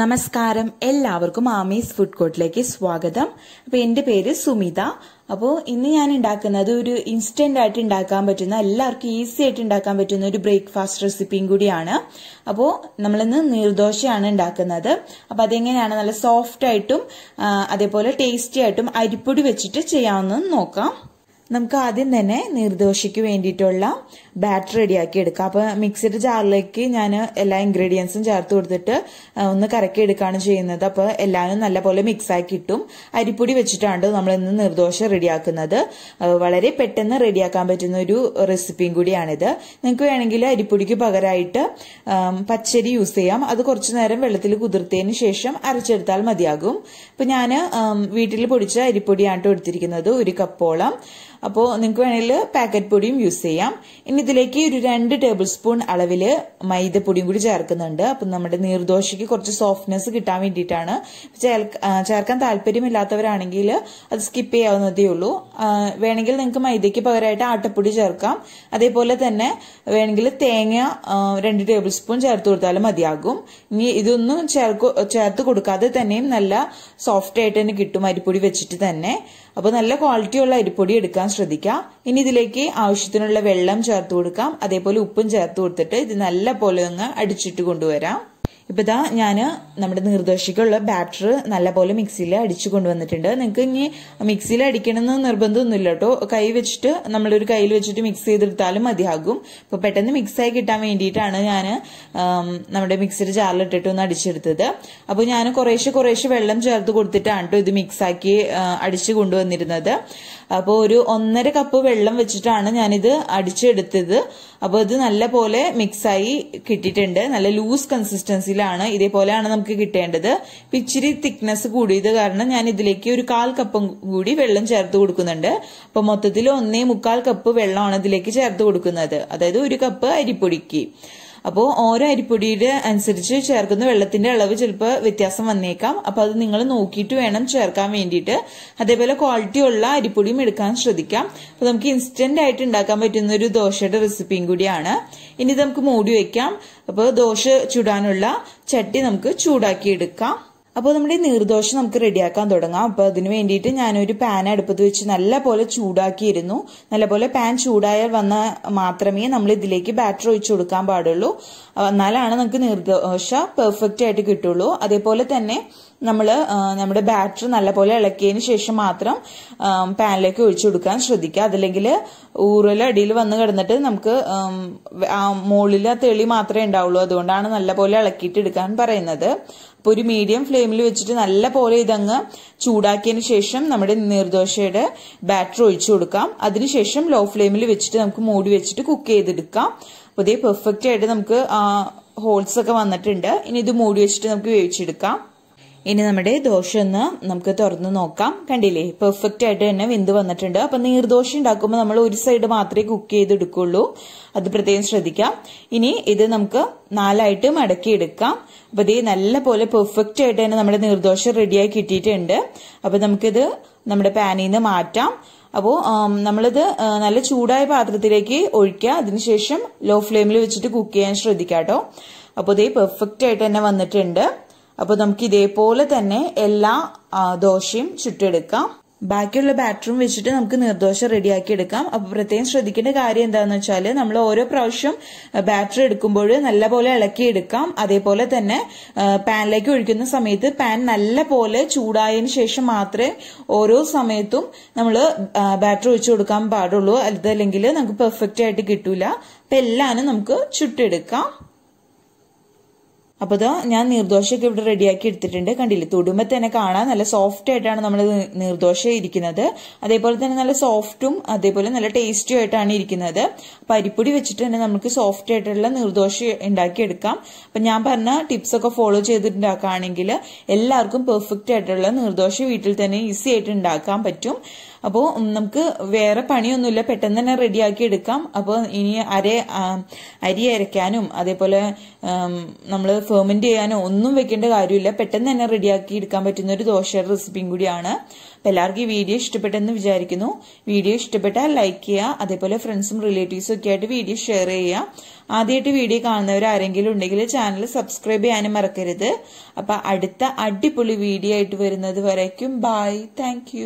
നമസ്കാരം എല്ലാവർക്കും ആമീസ് ഫുഡ് കോർട്ടിലേക്ക് സ്വാഗതം അപ്പൊ എന്റെ പേര് സുമിത അപ്പോൾ ഇന്ന് ഞാൻ ഉണ്ടാക്കുന്നത് ഒരു ഇൻസ്റ്റന്റ് ആയിട്ട് ഉണ്ടാക്കാൻ പറ്റുന്ന എല്ലാവർക്കും ഈസി ആയിട്ട് ഉണ്ടാക്കാൻ പറ്റുന്ന ഒരു ബ്രേക്ക്ഫാസ്റ്റ് റെസിപ്പിയും കൂടിയാണ് അപ്പോൾ നമ്മളിന്ന് നീർദോശയാണ് ഉണ്ടാക്കുന്നത് അപ്പോൾ അതെങ്ങനെയാണ് നല്ല സോഫ്റ്റ് ആയിട്ടും അതേപോലെ ടേസ്റ്റി ആയിട്ടും അരിപ്പൊടി വെച്ചിട്ട് ചെയ്യാവുന്നതെന്ന് നോക്കാം നമുക്ക് ആദ്യം തന്നെ നിർദോഷിക്ക് വേണ്ടിയിട്ടുള്ള ബാറ്റർ റെഡിയാക്കി എടുക്കാം അപ്പോൾ മിക്സിഡ് ജാറിലേക്ക് ഞാൻ എല്ലാ ഇൻഗ്രീഡിയൻസും ചേർത്ത് കൊടുത്തിട്ട് ഒന്ന് കറക്കി എടുക്കുകയാണ് ചെയ്യുന്നത് അപ്പോൾ എല്ലാവരും നല്ലപോലെ മിക്സായി കിട്ടും അരിപ്പൊടി വെച്ചിട്ടാണ് നമ്മൾ ഇന്ന് നിർദോശ റെഡിയാക്കുന്നത് വളരെ പെട്ടെന്ന് റെഡിയാക്കാൻ പറ്റുന്ന ഒരു റെസിപ്പിയും കൂടിയാണിത് നിങ്ങൾക്ക് വേണമെങ്കിൽ അരിപ്പൊടിക്ക് പകരമായിട്ട് പച്ചരി യൂസ് ചെയ്യാം അത് കുറച്ചു നേരം വെള്ളത്തിൽ കുതിർത്തതിന് ശേഷം അരച്ചെടുത്താൽ മതിയാകും ഇപ്പൊ ഞാൻ വീട്ടിൽ പൊടിച്ച അരിപ്പൊടിയാണ് എടുത്തിരിക്കുന്നത് ഒരു കപ്പോളം അപ്പോൾ നിങ്ങൾക്ക് വേണമെങ്കിൽ പാക്കറ്റ് പൊടിയും യൂസ് ചെയ്യാം ഇനി ഇതിലേക്ക് ഒരു രണ്ട് ടേബിൾ സ്പൂൺ അളവിൽ മൈദപ്പൊടിയും കൂടി ചേർക്കുന്നുണ്ട് അപ്പം നമ്മുടെ നീർദോശയ്ക്ക് കുറച്ച് സോഫ്റ്റ്നെസ് കിട്ടാൻ വേണ്ടിയിട്ടാണ് ചേർക്കാൻ താല്പര്യമില്ലാത്തവരാണെങ്കിൽ അത് സ്കിപ്പ് ചെയ്യാവുന്നതേ ഉള്ളൂ വേണമെങ്കിൽ നിങ്ങൾക്ക് മൈദയ്ക്ക് പകരമായിട്ട് ആട്ടപ്പൊടി ചേർക്കാം അതേപോലെ തന്നെ വേണമെങ്കിൽ തേങ്ങ രണ്ട് ടേബിൾ സ്പൂൺ ചേർത്ത് കൊടുത്താലും മതിയാകും ഇനി ഇതൊന്നും ചേർക്കു ചേർത്ത് കൊടുക്കാതെ തന്നെയും നല്ല സോഫ്റ്റ് ആയിട്ട് തന്നെ കിട്ടും അരിപ്പൊടി വെച്ചിട്ട് തന്നെ അപ്പോൾ നല്ല ക്വാളിറ്റിയുള്ള അരിപ്പൊടി എടുക്കാൻ ശ്രദ്ധിക്കുക ഇനി ഇതിലേക്ക് ആവശ്യത്തിനുള്ള വെള്ളം ചേർത്ത് കൊടുക്കാം അതേപോലെ ഉപ്പും ചേർത്ത് കൊടുത്തിട്ട് ഇത് നല്ല പോലെ ഒന്ന് അടിച്ചിട്ട് കൊണ്ടുവരാം ഇപ്പോൾ ഇതാ ഞാൻ നമ്മുടെ നിർദ്ദേശിക്കുള്ള ബാറ്റർ നല്ലപോലെ മിക്സിയിൽ അടിച്ചു കൊണ്ടുവന്നിട്ടുണ്ട് നിങ്ങൾക്ക് ഇനി മിക്സിയിൽ അടിക്കണമെന്ന് നിർബന്ധമൊന്നുമില്ല കേട്ടോ കൈ വെച്ചിട്ട് നമ്മളൊരു കയ്യിൽ വെച്ചിട്ട് മിക്സ് ചെയ്തെടുത്താലും മതിയാകും ഇപ്പോൾ പെട്ടെന്ന് മിക്സായി കിട്ടാൻ വേണ്ടിയിട്ടാണ് ഞാൻ നമ്മുടെ മിക്സിയുടെ ജാറിലിട്ടിട്ട് ഒന്ന് അടിച്ചെടുത്തത് അപ്പോൾ ഞാൻ കുറേശ്ശെ കുറേശ്ശെ വെള്ളം ചേർത്ത് കൊടുത്തിട്ടാണ് കേട്ടോ ഇത് മിക്സാക്കി അടിച്ചു കൊണ്ടുവന്നിരുന്നത് അപ്പോൾ ഒരു ഒന്നര കപ്പ് വെള്ളം വെച്ചിട്ടാണ് ഞാനിത് അടിച്ചെടുത്തത് അപ്പോൾ ഇത് നല്ല പോലെ മിക്സായി കിട്ടിയിട്ടുണ്ട് നല്ല ലൂസ് കൺസിസ്റ്റൻസി സൈസിലാണ് ഇതേപോലെയാണ് നമുക്ക് കിട്ടേണ്ടത് ഇച്ചിരി തിക്നെസ് കൂടിയത് കാരണം ഞാൻ ഇതിലേക്ക് ഒരു കാൽ കപ്പും കൂടി വെള്ളം ചേർത്ത് കൊടുക്കുന്നുണ്ട് അപ്പൊ മൊത്തത്തിൽ ഒന്നേ മുക്കാൽ കപ്പ് വെള്ളമാണ് ഇതിലേക്ക് ചേർത്ത് കൊടുക്കുന്നത് അതായത് ഒരു കപ്പ് അരിപ്പൊടിക്ക് അപ്പോൾ ഓരോ അരിപ്പൊടിയുടെ അനുസരിച്ച് ചേർക്കുന്ന വെള്ളത്തിന്റെ അളവ് ചിലപ്പോൾ വ്യത്യാസം വന്നേക്കാം അപ്പോൾ അത് നിങ്ങൾ നോക്കിയിട്ട് വേണം ചേർക്കാൻ വേണ്ടിയിട്ട് അതേപോലെ ക്വാളിറ്റി ഉള്ള അരിപ്പൊടിയും എടുക്കാൻ ശ്രദ്ധിക്കാം അപ്പോൾ നമുക്ക് ഇൻസ്റ്റന്റ് ആയിട്ട് ഉണ്ടാക്കാൻ പറ്റുന്ന ഒരു ദോശയുടെ റെസിപ്പിയും കൂടിയാണ് ഇനി നമുക്ക് മൂടി വയ്ക്കാം അപ്പോൾ ദോശ ചുടാനുള്ള ചട്ടി നമുക്ക് ചൂടാക്കി എടുക്കാം അപ്പോൾ നമ്മുടെ നീർദോശ നമുക്ക് റെഡിയാക്കാൻ തുടങ്ങാം അപ്പോൾ അതിന് വേണ്ടിയിട്ട് ഞാനൊരു പാൻ അടുപ്പത്ത് വെച്ച് നല്ല പോലെ ചൂടാക്കിയിരുന്നു നല്ല പോലെ പാൻ ചൂടായാൽ വന്ന മാത്രമേ നമ്മൾ ഇതിലേക്ക് ബാറ്റർ ഒഴിച്ചു കൊടുക്കാൻ പാടുള്ളൂ എന്നാലാണ് നമുക്ക് നീർദോശ പെർഫെക്റ്റ് ആയിട്ട് കിട്ടുള്ളൂ അതേപോലെ തന്നെ നമ്മൾ നമ്മുടെ ബാറ്റർ നല്ലപോലെ ഇളക്കിയതിന് ശേഷം മാത്രം പാനിലേക്ക് ഒഴിച്ചു കൊടുക്കാൻ ശ്രദ്ധിക്കുക അതല്ലെങ്കിൽ ഊറൽ അടിയിൽ വന്ന് കിടന്നിട്ട് നമുക്ക് മുകളിൽ തെളി മാത്രമേ ഉണ്ടാവുള്ളൂ അതുകൊണ്ടാണ് നല്ലപോലെ ഇളക്കിയിട്ട് എടുക്കാൻ പറയുന്നത് അപ്പോൾ ഒരു മീഡിയം ഫ്ലെയിമിൽ വെച്ചിട്ട് നല്ലപോലെ ഇതങ്ങ് ചൂടാക്കിയതിന് ശേഷം നമ്മുടെ നീർദോശയുടെ ബാറ്റർ ഒഴിച്ചു കൊടുക്കാം അതിനുശേഷം ലോ ഫ്ലെയിമിൽ വെച്ചിട്ട് നമുക്ക് മൂടി വെച്ചിട്ട് കുക്ക് ചെയ്തെടുക്കാം അപ്പോൾ ഇതേ പെർഫെക്റ്റ് ആയിട്ട് നമുക്ക് ഹോൾസ് ഒക്കെ വന്നിട്ടുണ്ട് ഇനി ഇത് മൂടി വെച്ചിട്ട് നമുക്ക് വേവിച്ചെടുക്കാം ഇനി നമ്മുടെ ദോശ ഒന്ന് നമുക്ക് തുറന്ന് നോക്കാം കണ്ടില്ലേ പെർഫെക്റ്റ് ആയിട്ട് തന്നെ വെന്ത് വന്നിട്ടുണ്ട് അപ്പൊ നീർദോശ ഉണ്ടാക്കുമ്പോൾ നമ്മൾ ഒരു സൈഡ് മാത്രമേ കുക്ക് ചെയ്തെടുക്കുള്ളൂ അത് പ്രത്യേകം ശ്രദ്ധിക്കാം ഇനി ഇത് നമുക്ക് നാലായിട്ട് മടക്കി എടുക്കാം അപ്പൊ ഇതേ നല്ല പോലെ പെർഫെക്റ്റ് ആയിട്ട് തന്നെ നമ്മുടെ നീർദോശ റെഡിയായി കിട്ടിയിട്ടുണ്ട് അപ്പൊ നമുക്കിത് നമ്മുടെ പാനിൽ നിന്ന് മാറ്റാം അപ്പോൾ നമ്മളിത് നല്ല ചൂടായ പാത്രത്തിലേക്ക് ഒഴിക്കുക അതിനുശേഷം ലോ ഫ്ലെയിമിൽ വെച്ചിട്ട് കുക്ക് ചെയ്യാൻ ശ്രദ്ധിക്കാം കേട്ടോ അപ്പോൾ ഇതേ പെർഫെക്റ്റ് ആയിട്ട് തന്നെ വന്നിട്ടുണ്ട് അപ്പോൾ നമുക്ക് ഇതേപോലെ തന്നെ എല്ലാ ദോശയും ചുട്ടെടുക്കാം ബാക്കിയുള്ള ബാറ്ററും വെച്ചിട്ട് നമുക്ക് നിർദോശ റെഡിയാക്കി എടുക്കാം അപ്പോൾ പ്രത്യേകം ശ്രദ്ധിക്കേണ്ട കാര്യം എന്താണെന്ന് വെച്ചാൽ നമ്മൾ ഓരോ പ്രാവശ്യം ബാറ്ററി എടുക്കുമ്പോൾ നല്ലപോലെ ഇളക്കി എടുക്കാം അതേപോലെ തന്നെ പാനിലേക്ക് ഒഴിക്കുന്ന സമയത്ത് പാൻ നല്ലപോലെ ചൂടായതിനു ശേഷം മാത്രമേ ഓരോ സമയത്തും നമ്മൾ ബാറ്ററി ഒഴിച്ചു കൊടുക്കാൻ പാടുള്ളൂ അതല്ലെങ്കിൽ നമുക്ക് പെർഫെക്റ്റ് ആയിട്ട് കിട്ടൂല അപ്പൊ എല്ലാനും നമുക്ക് ചുട്ടെടുക്കാം അപ്പൊ ഇതാ ഞാൻ നീർദോശയൊക്കെ ഇവിടെ റെഡിയാക്കി എടുത്തിട്ടുണ്ട് കണ്ടില്ലേ തൊടുമ്പോൾ തന്നെ കാണാൻ നല്ല സോഫ്റ്റ് ആയിട്ടാണ് നമ്മൾ നീർദോശ ഇരിക്കുന്നത് അതേപോലെ തന്നെ നല്ല സോഫ്റ്റും അതേപോലെ നല്ല ടേസ്റ്റും ആയിട്ടാണ് ഇരിക്കുന്നത് പരിപ്പൊടി വെച്ചിട്ട് തന്നെ നമുക്ക് സോഫ്റ്റ് ആയിട്ടുള്ള നീർദോശ ഉണ്ടാക്കിയെടുക്കാം അപ്പൊ ഞാൻ പറഞ്ഞ ടിപ്സ് ഒക്കെ ഫോളോ ചെയ്തിട്ടുണ്ടാക്കുകയാണെങ്കിൽ എല്ലാവർക്കും പെർഫെക്റ്റ് ആയിട്ടുള്ള നീർദോശ വീട്ടിൽ തന്നെ ഈസി ആയിട്ട് ഉണ്ടാക്കാൻ പറ്റും അപ്പോൾ നമുക്ക് വേറെ പണിയൊന്നുമില്ല പെട്ടെന്ന് തന്നെ റെഡിയാക്കി എടുക്കാം അപ്പോൾ ഇനി അര അരി അരയ്ക്കാനും അതേപോലെ നമ്മൾ ഫെർമെന്റ് ചെയ്യാനോ ഒന്നും വെക്കേണ്ട കാര്യമില്ല പെട്ടെന്ന് തന്നെ റെഡിയാക്കി എടുക്കാൻ പറ്റുന്ന ഒരു ദോശയുടെ റെസിപ്പിയും കൂടിയാണ് അപ്പൊ എല്ലാവർക്കും ഈ വീഡിയോ ഇഷ്ടപ്പെട്ടെന്ന് വിചാരിക്കുന്നു വീഡിയോ ഇഷ്ടപ്പെട്ടാൽ ലൈക്ക് ചെയ്യുക അതേപോലെ ഫ്രണ്ട്സും റിലേറ്റീവ്സും ഒക്കെ ആയിട്ട് വീഡിയോ ഷെയർ ചെയ്യുക ആദ്യമായിട്ട് വീഡിയോ കാണുന്നവർ ആരെങ്കിലും ഉണ്ടെങ്കിൽ ചാനൽ സബ്സ്ക്രൈബ് ചെയ്യാനും മറക്കരുത് അപ്പൊ അടുത്ത അടിപൊളി വീഡിയോ ആയിട്ട് വരുന്നത് വരയ്ക്കും ബൈ താങ്ക്